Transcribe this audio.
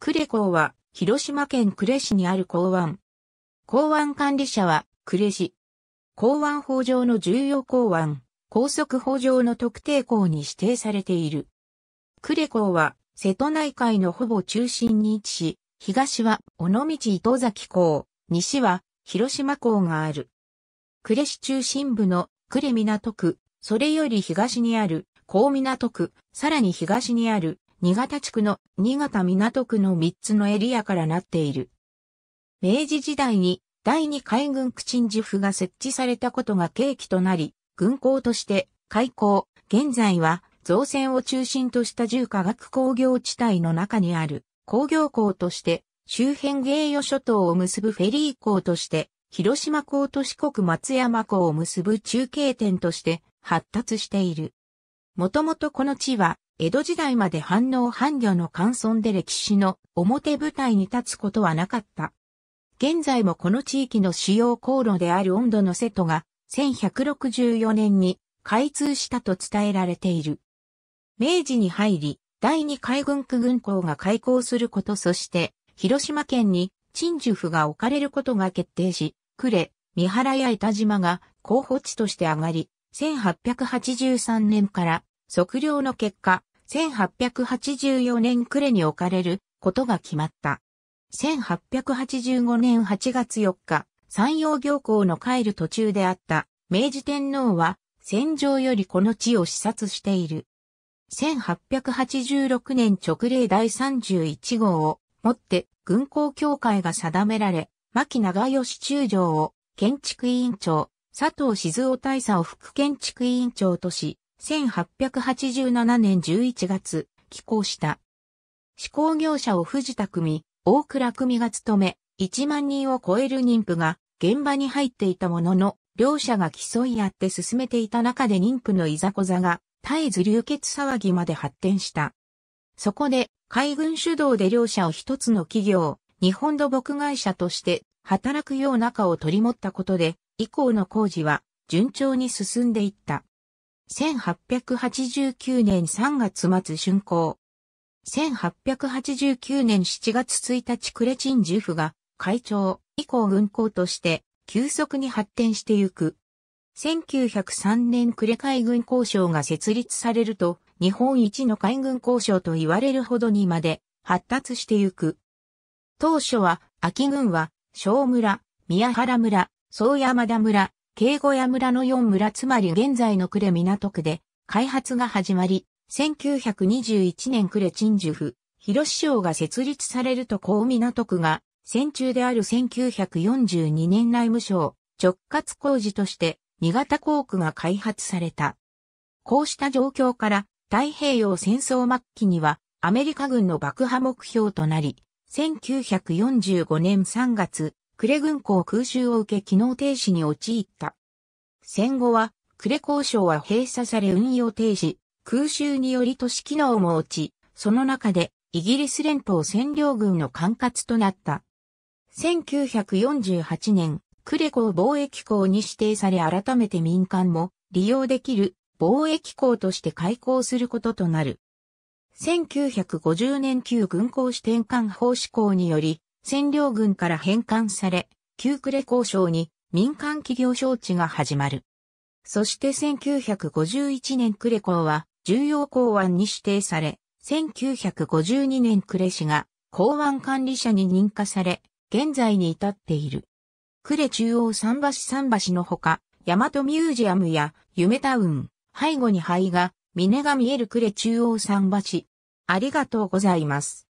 呉港は、広島県呉市にある港湾。港湾管理者は、呉市。港湾法上の重要港湾、高速法上の特定港に指定されている。呉港は、瀬戸内海のほぼ中心に位置し、東は尾道糸崎港、西は広島港がある。呉市中心部の呉港区、それより東にある、港港区、さらに東にある、新潟地区の新潟港区の3つのエリアからなっている。明治時代に第2海軍駆鎮守府が設置されたことが契機となり、軍港として開港、現在は造船を中心とした重化学工業地帯の中にある工業港として周辺芸与諸島を結ぶフェリー港として広島港と四国松山港を結ぶ中継点として発達している。もともとこの地は江戸時代まで反応反魚の乾村で歴史の表舞台に立つことはなかった。現在もこの地域の主要航路である温度の瀬戸が1164年に開通したと伝えられている。明治に入り、第二海軍区軍港が開港することそして、広島県に陳樹府が置かれることが決定し、呉、三原や板島が候補地として上がり、1883年から測量の結果、1884年暮れに置かれることが決まった。1885年8月4日、山陽行港の帰る途中であった明治天皇は戦場よりこの地を視察している。1886年直令第31号をもって軍港協会が定められ、牧長吉中将を建築委員長、佐藤静夫大佐を副建築委員長とし、1887年11月、寄港した。施工業者を藤田組、大倉組が務め、1万人を超える妊婦が現場に入っていたものの、両者が競い合って進めていた中で妊婦のいざこざが絶えず流血騒ぎまで発展した。そこで海軍主導で両者を一つの企業、日本土木会社として働くよう中を取り持ったことで、以降の工事は順調に進んでいった。1889年3月末竣工。1889年7月1日クレチンジュフが会長以降軍港として急速に発展してゆく。1903年クレ海軍交渉が設立されると日本一の海軍交渉と言われるほどにまで発達してゆく。当初は秋軍は小村、宮原村、宗山田村、慶語や村の4村つまり現在の呉港区で開発が始まり、1921年呉鎮守府、広市省が設立されると高港区が戦中である1942年内務省直轄工事として新潟工区が開発された。こうした状況から太平洋戦争末期にはアメリカ軍の爆破目標となり、1945年3月、呉軍港空襲を受け機能停止に陥った。戦後は、呉交渉は閉鎖され運用停止、空襲により都市機能も落ち、その中でイギリス連邦占領軍の管轄となった。1948年、クレコ貿易港に指定され改めて民間も利用できる貿易港として開港することとなる。1950年旧軍港支店間法施行により、占領軍から返還され、旧呉交渉に民間企業招致が始まる。そして1951年呉港は重要港湾に指定され、1952年呉市が港湾管理者に認可され、現在に至っている。呉中央桟橋桟橋のほか、大和ミュージアムや夢タウン、背後に灰が、峰が見える呉中央桟橋。ありがとうございます。